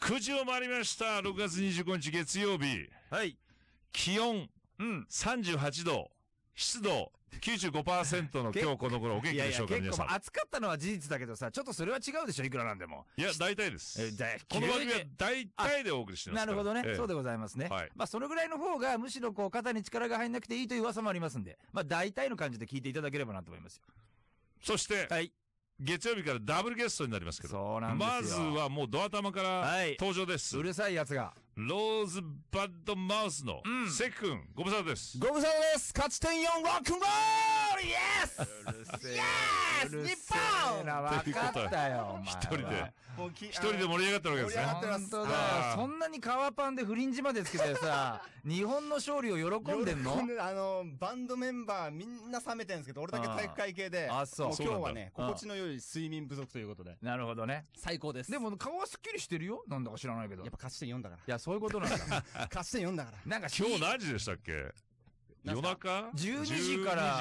9時を回りました。6月25日月曜日。はい。気温、うん。38度。湿度95%の今日この頃お元気でしょうか、いやいや皆さん。結構暑かったのは事実だけどさ、ちょっとそれは違うでしょ、いくらなんでも。いや、大体です。この番組は大体でお送りしてますなるほどね、ええ、そうでございますね。はい。まあ、そのぐらいの方が、むしろこう、肩に力が入んなくていいという噂もありますんで、まあ、大体の感じで聞いていただければなと思いますよ。そして、はい。月曜日からダブルゲストになりますけど。そうなんですまずはもうドア玉から登場です。はい、うるさい奴が。ローズバッドマウスの、うん、セク君、ご無沙汰です。ご無沙汰です勝ち点4ロックンロールイエスイエス日本分かったよ、一人で。一人で盛り上がったわけですね。だそんなに革パンでフリンジまでつけてさ、日本の勝利を喜んでんのあの、バンドメンバーみんな冷めてるんですけど、俺だけ体育会系で。あ、そう。今日はね、心地の良い睡眠不足ということで。なるほどね。最高です。でも顔はスッキリしてるよなんだか知らないけど。やっぱ勝ち点4だから。いや、そうそういうことなんだ。合 戦読んだから。なんか今日何時でしたっけ夜中 ?12 時から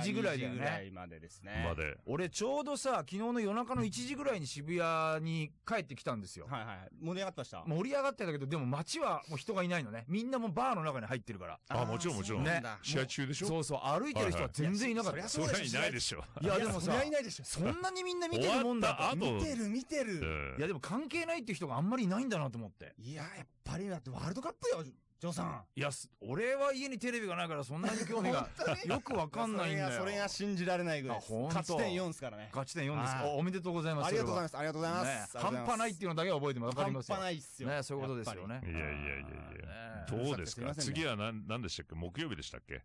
2時ぐらいだよね。2時ぐらいまでですね。まで。俺ちょうどさ、昨日の夜中の1時ぐらいに渋谷に帰ってきたんですよ。はいはい。盛り上がってた盛り上がってたけど、でも街はもう人がいないのね。みんなもバーの中に入ってるから。あ、もちろんもちろん。ね。試合中でしょそうそう。歩いてる人は全然いなかった。そりゃいないでしょ。いやでもさ、いないでしょ。そんなにみんな見てるもんだ。見てる見てる。いやでも関係ないって人があんまりいないんだなと思って。いや、やっぱりだってワールドカップよ。ジョーさん。いや、俺は家にテレビがないからそんなに興味が よくわかんないんだよ。それが信じられないぐらい勝ち点4ですからね。勝ち点4ですか。おめでとうございます。ありがとうございます。ありがとうございます。半端ないっていうのだけは覚えてもわかりますよ。半端ないっすよ。ね、そういうことですよね。いやいやいやいや。どうですか、次は何、何でしたっけ木曜日でしたっけ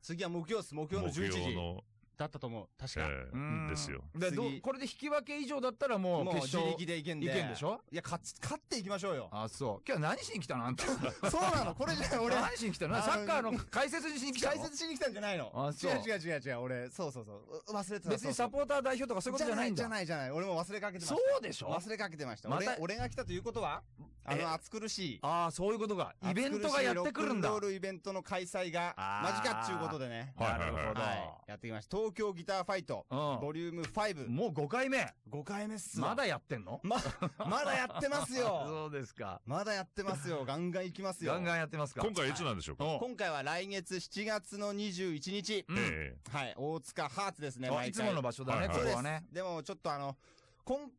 次は木曜です。木曜の11時。木曜のだったと思う。確か。えー、ですよ。で、ど、これで引き分け以上だったらもう、もう自力でいけんで。いけんでしょいや、勝つ、勝っていきましょうよ。あ、そう。今日何しに来たのあんた。そうなのこれじゃ俺。何しに来たのサッカーの解説しに来たの解説しに来たんじゃないの。あ、そう。違う違う違う違う。俺、そうそうそう。忘れてた。別にサポーター代表とかそういうことじゃないんだ。じゃないじゃない。俺も忘れかけてました。そうでしょ忘れかけてました。俺、俺が来たということはあの、暑苦しい。ああ、そういうことか。イベントがやってくるんだ。ロールイベントの開催が、間近っちゅうことでね。なるほど。やってきました。東京ギターファイト、ボリューム5。もう5回目 !5 回目っすまだやってんのま、まだやってますよ そうですか。まだやってますよ。ガンガン行きますよ。ガンガンやってますか。今回いつなんでしょうか今回は来月7月の21日。はい。大塚ハーツですね。いつもの場所だね、ここはね。でも、ちょっとあの、今、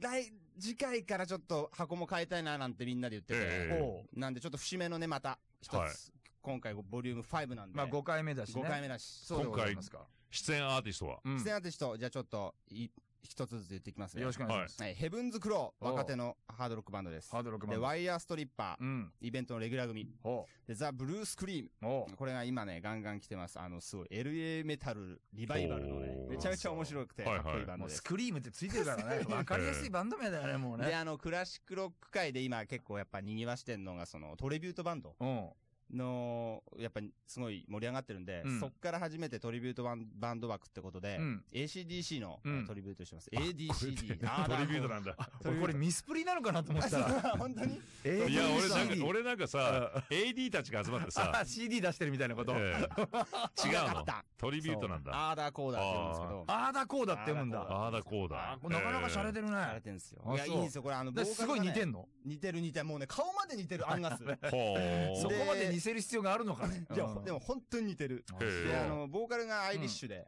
来、次回からちょっと箱も変えたいななんてみんなで言ってて、えー、なんでちょっと節目のね、また、一つ、はい、今回ボリューム5なんで。まあ5回目だし、ね。5回目だし。そうでございま出演アーティストは、うん、出演アーティスト、じゃあちょっと、い、一つずつ言っていきますね。よろしくお願いします。はい。ヘブンズクロー、若手のハードロックバンドです。ハードロックバンド。で、ワイヤーストリッパー、うん、イベントのレギュラー組。で、ザ・ブルースクリーム。これが今ね、ガンガン来てます。あの、すごい、LA メタルリバイバルのね、めちゃめちゃ面白くて、かっこいいバンドです。スクリームってついてるからね、わかりやすいバンド名だよね、もうね。で、あの、クラシックロック界で今結構やっぱ賑わしてんのが、その、トレビュートバンド。うん。の、やっぱりすごい盛り上がってるんで、うんそっから初めてトリビュートバンバンド枠ってことで、うん ACDC の、うんトリビュートします。ADCD。あトリビュートなんだ。俺これミスプリなのかなと思ったら。本当にいや、俺なんか、俺なんかさ、AD たちが集まってさ、CD 出してるみたいなこと。ええ違うのトリビュートなんだ。あアーダーコーダーって言うんですけど、あーだこうだって読むんだ。あーだこうだ。なかなか洒落てるされね。てんですよ。いや、いいんですよ。これあの、ねすごい似てんの似てる似てる。もうね、顔まで似てる、アンガス。ほー。そこまで似似せる必要があるのかね。い や、うんでも本当に似てる。で、あの、ボーカルがアイリッシュで。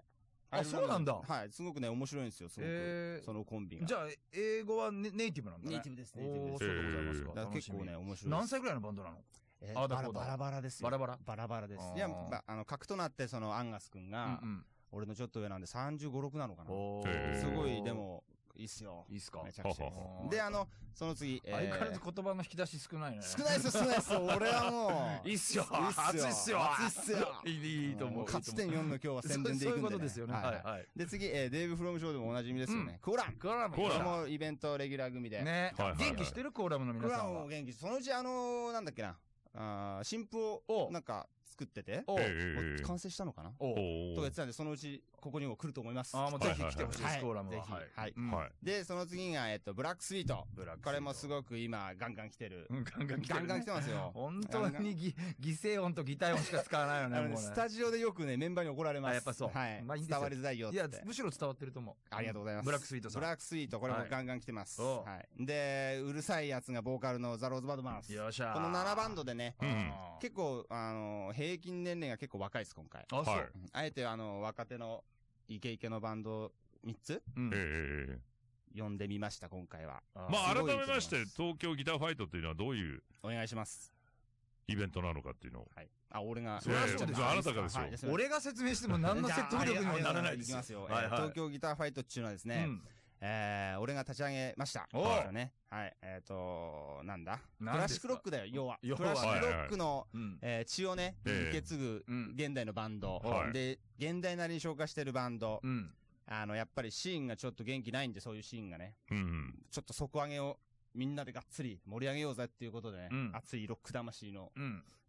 あそうなんだはい。すごくね、面白いんですよ、すごく。そのコンビが。じゃあ、英語はネネイティブなんだね。ネイティブですねネイティブですそうでございますか。結構ね、面白い何歳ぐらいのバンドなのえあバラバラバラですよ。バラバラバラバラですいや、まあの、格となって、その、アンガス君が、俺のちょっと上なんで35、6なのかな。すごい、でも、いいっすよ。いいっすかめちゃくちゃいいっすで、あの、その次、え相変わらず言葉の引き出し少ないね。少ないっすよ、少ないっすよ。俺はもう。いいっすよ熱いっすよ熱いっすよいいと思う。勝ち点4の今日は宣伝でいくんで、そういうことですよねはいはいで、次、えーデイブ・フロム・ショーでもおなじみですよね。ラコーラム。コーラれもイベントレギュラー組で。ね。はい元気してるコーラムのクラさも元気。そのうち、あのなんだっけな。ああ、新婦を、なんか、作ってて、完成したのかなおとかやってたんで、そのうち、ここにも来ると思います。ああ、もうぜひ来てほしいです、コーラムは。はい。はい。で、その次が、えっと、ブラックスイート。ブラックこれもすごく今、ガンガン来てる。うん、ガンガン来てる。ガンガン来てますよ。本当に犠牲音と擬態音しか使わないよ ね、もう。スタジオでよくね、メンバーに怒られます。あ、やっぱそう。はい。まあ、伝わりづらいよいや、むしろ伝わってると思う。ありがとうございます。ブラックスイートさん。ブラックスイート、これもガンガン来てます。はい。で、うるさいやつがボーカルのザ・ローズ・バドマンス。よっしゃこの7バンドでね、うん、結構、あの、平均年齢が結構若いです、今回。あ、そう。あえて、あの、若手のイケイケのバンド3つうん。ええー。呼んでみました、今回は。あまあ、改めまして、東京ギターファイトというのはどういう。お願いします。イベントなのかっていうのを。はい。あ、俺が。そそうです。あなたがですよ、俺が説明しても何の説得力にもならないです。いきますよ。東京ギターファイトっていうのはですね、うんえー、俺が立ち上げました。おぉ、ね、はい。えっ、ー、となんだクラシックロックだよ、要は。要はクラシックロックの、はいはい、えー、血をね、えー、受け継ぐ、現代のバンド、で、現代なりに消化してるバンド、あの、やっぱりシーンがちょっと元気ないんで、そういうシーンがね。うん、ちょっと底上げをみんなでがっつり盛り上げようぜっていうことでね、うん、熱いロック魂の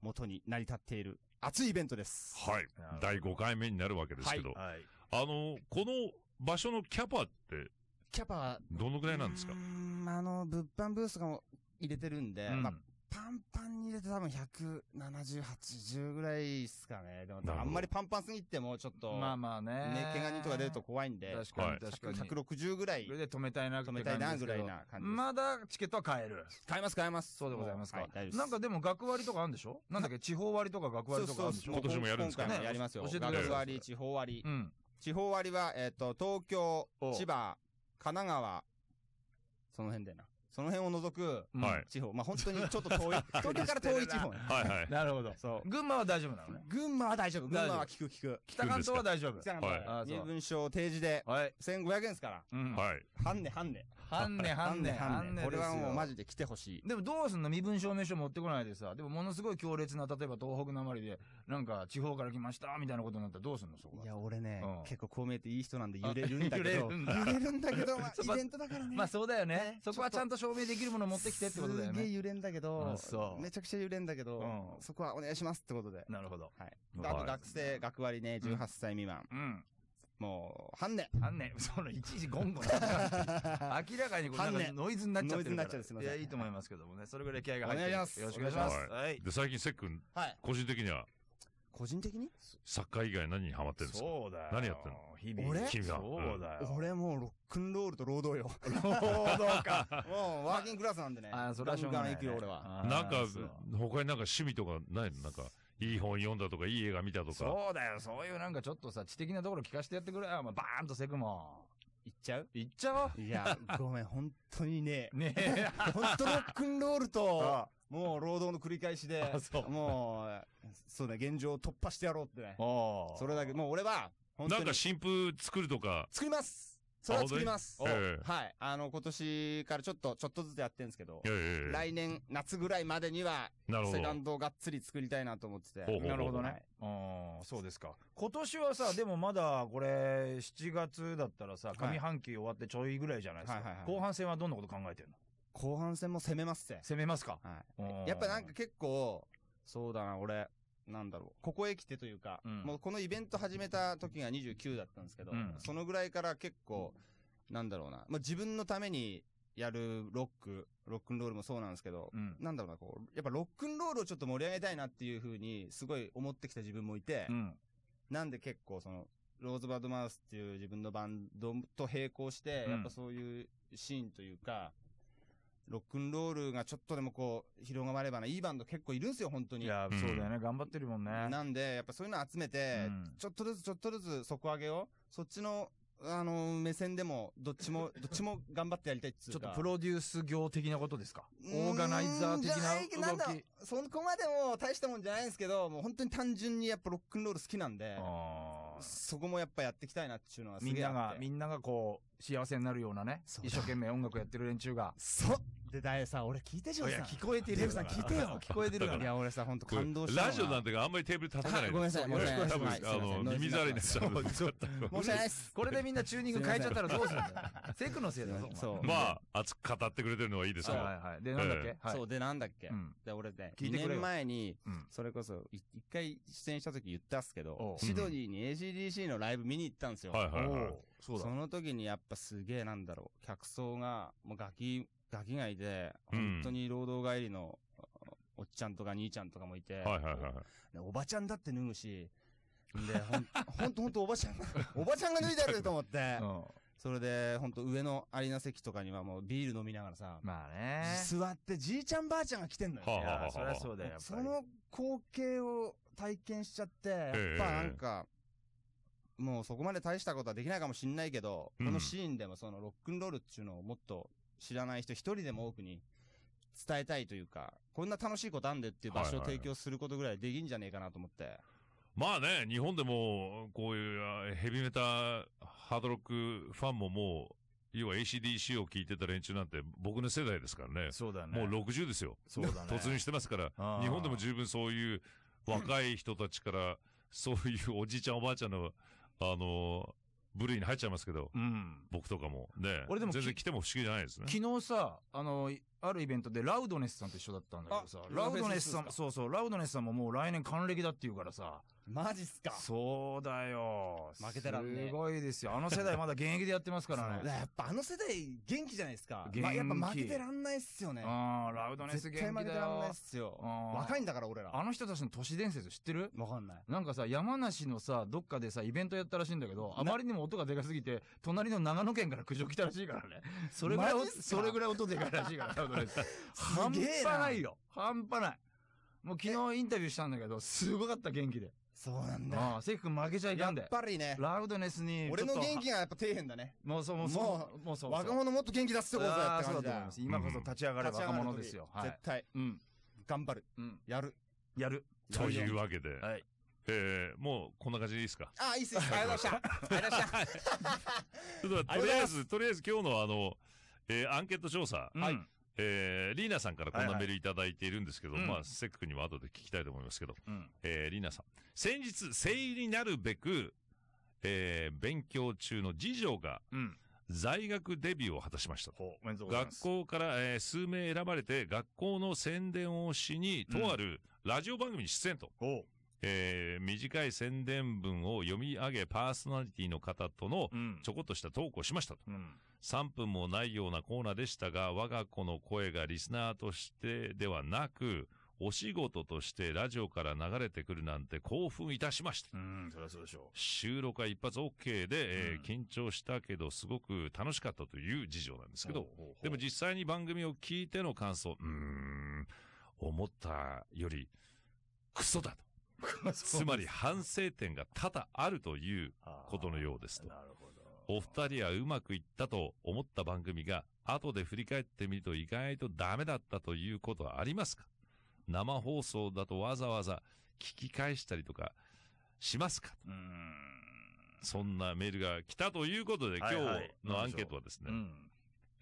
元に成り立っている熱いイベントです。はい。第5回目になるわけですけど、はい、はい、あの、この場所のキャパってキャパは。どのぐらいなんですかまあ、あの、物販ブースが入れてるんで、うん、まあ、パンパンに入れて多分170、80ぐらいですかね。でも、あんまりパンパンすぎてもちょっと、まあまあね。ね、怪我人とか出ると怖いんで。確かに確かに。160ぐらい。それで止めたいな、止めたいな、ぐらいな感じまだチケットは買える。買えます、買えます。そうでございますか。はい、大丈夫なんかでも学割とかあるんでしょなんだっけ、地方割とか学割とかあるんでしょ今年もやるんですかね。やりますよ。学割、地方割。うん。地方割は、えっ、と、東京、千葉、神奈川、その辺でな。その辺を除く、はい地方。まあ、本当にちょっと遠い。東京から遠い地方はいはい。なるほど。そう。群馬は大丈夫なのね。群馬は大丈夫。群馬は聞く聞く。北関東は大丈夫。北関東。身分証提示で、1500円ですから。うん。はい。半値半値。半年、半年、半年。これはもうマジで来てほしい。でもどうすんの身分証明書持ってこないでさ。でもものすごい強烈な、例えば東北のあまりで、なんか地方から来ました、みたいなことになったらどうすんのそこいや、俺ね、うん、結構こう見えていい人なんで揺れるんだけど。揺れるんだ。けど、ま あ、イベントだからね。まあそうだよね。そこはちゃんと証明できるもの持ってきてってことだよね。すげえ揺れんだけど、めちゃくちゃ揺れんだけど、そこはお願いしますってことで。なるほど。はい。あと学生、学割ね、18歳未満。うん。もう、ハンネ。ハンネ。その、いちゴンゴン。明らかにこれなんノイズになっちゃってる。ノイズになっちゃってすいません。いや、いいと思いますけどもね。それぐらい気合が入ってお願いします。よろしくお願いします。はい。で、最近、せっくん、個人的には、個人的にサッカー以外何にハマってるんですかそうだよ。何やってんの日々。俺君は。そうだよ。俺もうロックンロールと労働よ。労働か。もうワーキングクラスなんでね。あ、それはしょうがない、行くよ、俺は。なんか、他になんか趣味とかないのなんか。いい本読んだとか、いい映画見たとか。そうだよ、そういうなんかちょっとさ、知的なところ聞かせてやってくれよ。まあ、バーンとセクも。行っちゃう行っちゃおういや、ごめん、本当にね。ねえ。本当ロックンロールと、もう労働の繰り返しで、そうもう、そうだ、現状を突破してやろうってね。それだけ、もう俺は、なんか新風作るとか。作りますそれは作ります。えはい。あの、今年からちょっと、ちょっとずつやってるんですけど、え来年夏ぐらいまでには、なるほどセカンドをがっつり作りたいなと思ってて。なるほどね。ああ、そうですか。今年はさ、でもまだ、これ、7月だったらさ、上半期終わってちょいぐらいじゃないですはいはいか。後半戦はどんなこと考えてるの後半戦も攻めますて。攻めますかはい。やっぱなんか結構、そうだな、俺、なんだろう、ここへ来てというか、うん、もうこのイベント始めた時が29だったんですけど、うん、そのぐらいから結構、なんだろうな、まあ、自分のためにやるロック、ロックンロールもそうなんですけど、うん、なんだろうな、こう、やっぱロックンロールをちょっと盛り上げたいなっていうふうに、すごい思ってきた自分もいて、なんで結構その、ローズバードマウスっていう自分のバンドと並行して、やっぱそういうシーンというか、ロックンロールがちょっとでもこう、広がればな、いいバンド結構いるんですよ、本当に。いや、そうだよね、頑張ってるもんね。なんで、やっぱそういうの集めて、うん、ちょっとずつちょっとずつ底上げを、そっちの、あの、目線でも、どっちも、どっちも頑張ってやりたいっつうか。ちょっとプロデュース業的なことですかオーガナイザー的な動き。なんだ、そこまでも大したもんじゃないんですけど、もう本当に単純にやっぱロックンロール好きなんで、そこもやっぱやっていきたいなっていうのはすげえみんなが、みんながこう、幸せになるようなね、一生懸命音楽やってる連中が。そで、だいさ、俺聞いて、じゃーいや、聞こえてるさ聞いてよ。聞こえてるかいや、俺さ、本当感動したラジオなんてあんまりテーブル叩かないごめんなさいごめんなさい多分、あの、耳障りになっちゃう。申し訳ないです。これでみんなチューニング変えちゃったらどうするんだよ。セクのせいだよ。そう。まあ、熱く語ってくれてるのはいいですよ。はいはいで、なんだっけそう、で、なんだっけ、で、俺ね、2年前に、それこそ、一回出演した時言ったっすけどシドニーに ACDC のライブ見に行ったんですよ。はいはいはい。その時にやっぱすげえなんだろう、客層が、もうガキガキがいて、本当に労働帰りの、おっちゃんとか兄ちゃんとかもいて、はいはいはい。おばちゃんだって脱ぐし、で、ほん、ほんとほんとおばちゃんが、おばちゃんが脱いでると思って、それで、ほんと上のアリーナ席とかにはもうビール飲みながらさ。まあね。座ってじいちゃんばあちゃんが来てんのよ。はあ、いや、そりゃそうだよ。その光景を体験しちゃって、やっぱなんか、もうそこまで大したことはできないかもしんないけど、このシーンでもそのロックンロールっていうのをもっと知らない人一人でも多くに伝えたいというか、こんな楽しいことあんでっていう場所を提供することぐらいできんじゃねえかなと思って。はいはいまあね、日本でも、こういうヘビメタ、ハードロックファンももう、要は ACDC を聞いてた連中なんて僕の世代ですからね。そうだね。もう60ですよ。そうだね。突入してますから、日本でも十分そういう若い人たちから、そういうおじいちゃんおばあちゃんの、あの、部類に入っちゃいますけど、うん、僕とかも。ね。俺でも、全然来ても不思議じゃないですね。昨日さ、あの、あるイベントでラウドネスさんと一緒だったんだけどさ、ラウドネスさん、そうそう、ラウドネスさんももう来年還暦だって言うからさ。マジっすかそうだよ。負けたらね。すごいですよ。あの世代まだ現役でやってますからね。やっぱあの世代元気じゃないですか。元気。まあ、やっぱ負けてらんないっすよね。ああ、ラウドネス元気だよ。絶対負けてらんないっすよ。若いんだから俺ら。あの人たちの都市伝説知ってるわかんない。なんかさ、山梨のさ、どっかでさ、イベントやったらしいんだけど、あまりにも音がでかすぎて、隣の長野県から苦情来たらしいからね。それぐらい、それぐらい音でかいらしいから。ことないです。半端ないよ。半端ない。もう昨日インタビューしたんだけど、すごかった元気で。そうなんだ。ああ、関君負けちゃいかんで。やっぱりね。ラウドネスに。俺の元気がやっぱ底辺だね。もうそう、もうそう。もうそう。若者もっと元気出すってことだって感だ。今こそ立ち上がれ若者ですよ。絶対。うん。頑張る。うん。やる。やる。というわけで。はい。ええ、もう、こんな感じでいいですかあいいっす。ありがとうございました。ありがとうございました。とりあえず、とりあえず今日のあの、えー、アンケート調査。はい。えー、リーナさんからこんなメールいただいているんですけど、はいはい、まあ、セックにも後で聞きたいと思いますけど、うん、えー、リーナさん。先日、声優になるべく、えー、勉強中の次女が、うん、在学デビューを果たしました。学校から、えー、数名選ばれて、学校の宣伝をしに、とあるラジオ番組に出演と。うんえー、短い宣伝文を読み上げ、パーソナリティの方とのちょこっとしたトークをしましたと。うん3分もないようなコーナーでしたが、我が子の声がリスナーとしてではなく、お仕事としてラジオから流れてくるなんて興奮いたしました。うん、そりゃそうでしょう。収録は一発 OK で、えー、緊張したけどすごく楽しかったという事情なんですけど、ほうほうでも実際に番組を聞いての感想、うん、思ったより、クソだと。つまり反省点が多々あるということのようですと。なるほど。お二人はうまくいったと思った番組が、後で振り返ってみると意外とダメだったということはありますか生放送だとわざわざ聞き返したりとかしますかそんなメールが来たということで、今日のアンケートはですね、うん、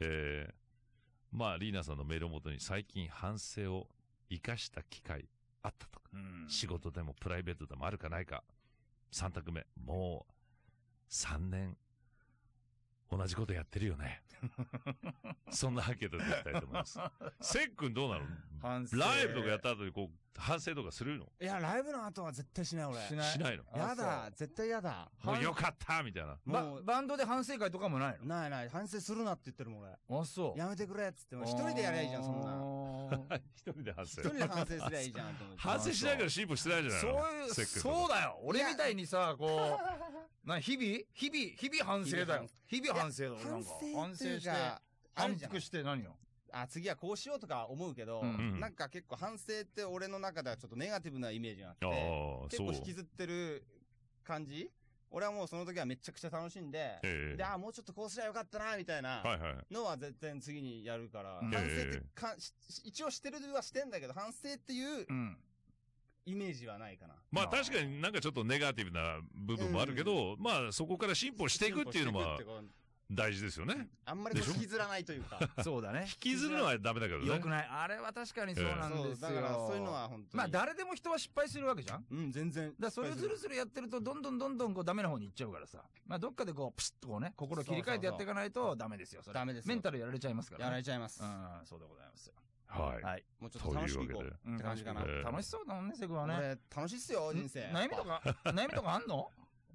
えー、まあ、リーナさんのメールをもとに最近反省を生かした機会あったとか、仕事でもプライベートでもあるかないか、3択目、もう3年同じことやってるよね。そんなアンケートでいきたいと思います。せっくんどうなの反省。ライブとかやった後にこう、反省とかするのいや、ライブの後は絶対しない俺。しない。しないのやだ、絶対やだ。もうよかったみたいな。もう、バンドで反省会とかもないのないない、反省するなって言ってるもん俺。あ、そう。やめてくれっつって、一人でやりゃいいじゃん、そんな。一人で反省。一人で反省すりゃいいじゃんと思って。反省しないから進歩してないじゃないそういう、そうだよ。俺みたいにさ、こう、な、日々日々、日々反省だよ。日々反省だよ。なんか、反省して、反復して何よ。あ、次はこうしようとか思うけど、なんか結構反省って俺の中ではちょっとネガティブなイメージがあって、結構引きずってる感じ俺はもうその時はめちゃくちゃ楽しんで、ええ、で、あ、もうちょっとこうすりゃよかったな、みたいなのは絶対次にやるから、反省ってか一応してるはしてんだけど、反省っていう、イメージはないかな。まあ確かになんかちょっとネガティブな部分もあるけど、うん、まあそこから進歩していくっていうのは、大事ですよね。あんまり引きずらないというか。そうだね。引きずるのはダメだけどね。よくない。あれは確かにそうなんですよ。だからそういうのは本当まあ誰でも人は失敗するわけじゃんうん、全然。だそれをずるずるやってると、どんどんどんどんこうダメな方に行っちゃうからさ。まあどっかでこう、プシッとこうね、心切り替えてやっていかないとダメですよ、それ。ダメです。メンタルやられちゃいますから、やられちゃいます。うん、そうでございますよ。はい。はい。もうちょっと楽しくいこうってかな。楽しそうだもんね、セグはね。楽しいっすよ、人生。悩みとか、悩みとかあんの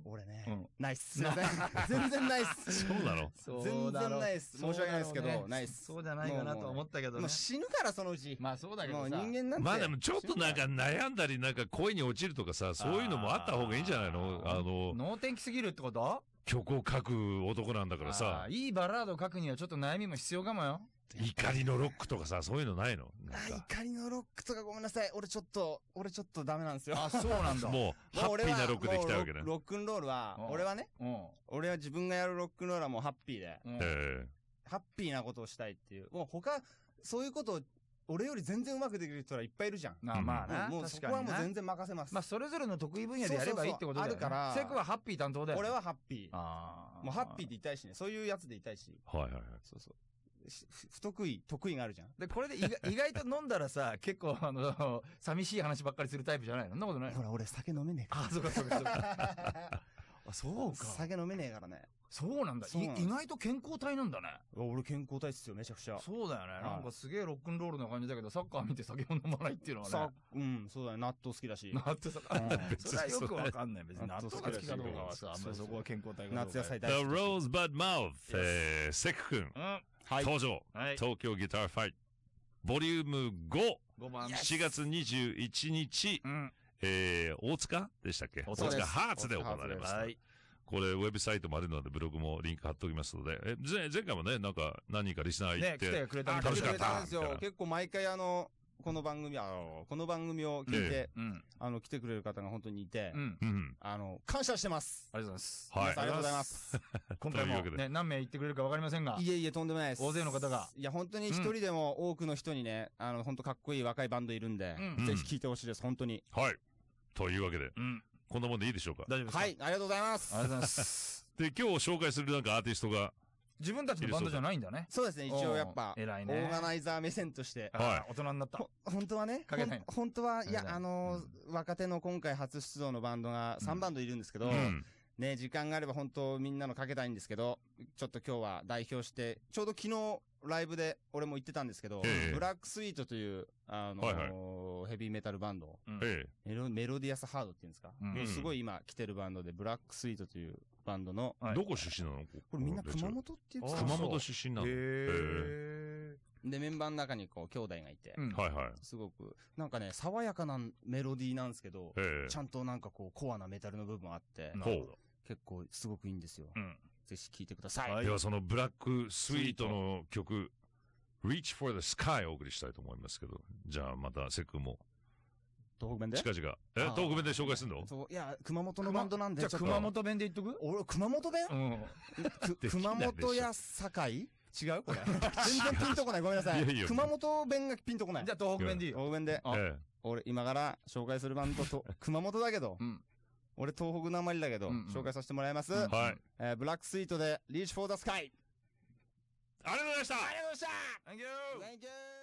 俺ね、ナイス。全然ナイス。そうなの全然ナイス。申し訳ないですけど、ナイス。そうじゃないかなと思ったけどもう死ぬから、そのうち。まあそうだけどさ。人間なんまあでもちょっとなんか悩んだり、なんか恋に落ちるとかさ、そういうのもあった方がいいんじゃないのあの。能天気すぎるってこと曲を書く男なんだからさ。いいバラードを書くにはちょっと悩みも必要かもよ。怒りのロックとかさ、そういうのないのなんか怒りのロックとかごめんなさい。俺ちょっと、俺ちょっとダメなんですよ。あ、そうなんだ。もう、ハッピーなロックできたわけだ。ロロックンロールは、俺はね、うん。俺は自分がやるロックンロールはもうハッピーで、えハッピーなことをしたいっていう。もう他、そういうことを、俺より全然うまくできる人はいっぱいいるじゃん。まあまあな。もうそ確こかはにもう全然任せます。まあ、それぞれの得意分野でやればいいってことだよ、ね。あるからセクはハッピー担当だよ、俺はハッピー。ああ。もうハッピーでいたいしね。そういうやつでいたいし。はいはいはい。そうそう。不得意、得意があるじゃん。で、これで 意外と飲んだらさ、結構あの、寂しい話ばっかりするタイプじゃないのそんなことないほら、俺酒飲めねえから。あ、そうかそうかそうか。あ、そうか。酒飲めねえからね。そうなんだ。意外と健康体なんだね。俺健康体っすよ、めちゃくちゃ。そうだよね。なんかすげえロックンロールな感じだけど、サッカー見て酒を飲まないっていうのはね。うん、そうだね。納豆好きだし。納豆さ、それはよくわかんない。別に納豆好きかどうかはさ、あんまりそこは健康体が。夏野菜大好き。The Rosebud Mouth、えー、セク君。うん。登場、はい、東京ギターファイボリューム 5! 7月21日、うん、えー、大塚でしたっけ大塚ハーツで行われました。これ、ウェブサイトもあるので、ブログもリンク貼っておきますので、え、前回もね、なんか、何人かリスナー行って、ね、来てくれた楽しかった結構毎回あの、この番組、あの、この番組を聞いて、うん。あの、来てくれる方が本当にいて、うん。あの、感謝してますありがとうございます。はい皆さんありがとうございます。今回もね、何名言ってくれるかわかりませんが、いえいえ、とんでもないです。大勢の方がいや、本当に一人でも多くの人にね、あの、本当かっこいい若いバンドいるんで、うんぜひ聞いてほしいです、本当に。はい。というわけで、うん。こんなもんでいいでしょうか。大丈夫ですはい、ありがとうございます。ありがとうございます。で、今日紹介するなんかアーティストが、自分たちのバンドじゃないんだね。そうですね、一応やっぱ、偉いね。オーガナイザー目線として。はい。大人になった。本当はね、かけない本当は、いや、あの若手の今回初出動のバンドが3バンドいるんですけど、ね、時間があれば本当みんなのかけたいんですけど、ちょっと今日は代表して、ちょうど昨日ライブで俺も言ってたんですけど、ブラックスイートという、あのヘビーメタルバンド、メロ、ディアスハードっていうんですか、すごい今来てるバンドで、ブラックスイートというバンドの。はい、どこ出身なのこれみんな熊本っていう熊本出身なのへー。で、メンバーの中にこう、兄弟がいて。うん、はいはい。すごく、なんかね、爽やかなメロディーなんですけど、ちゃんとなんかこう、コアなメタルの部分あって。なるほど。結構、すごくいいんですよ。うん。ぜひ聴いてください。はい、では、そのブラックスイートの曲、Reach for the Sky をお送りしたいと思いますけど、じゃあまた、セクも。東北弁で近々。え東北弁で紹介するのそう、いや、熊本のバンドなんで、じゃあ熊本弁で言っとく俺、熊本弁うん。熊本や堺違うこれ。全然ピンとこない。ごめんなさい熊本弁がピンとこない。じあ、東北弁でいい。東北弁で、俺、今から紹介するバンドと、熊本だけど、俺、東北なまりだけど、紹介させてもらいます。はい。えブラックスイートで、リーチフォーザスカイありがとうございましたありがとうございました Thank you! Thank you!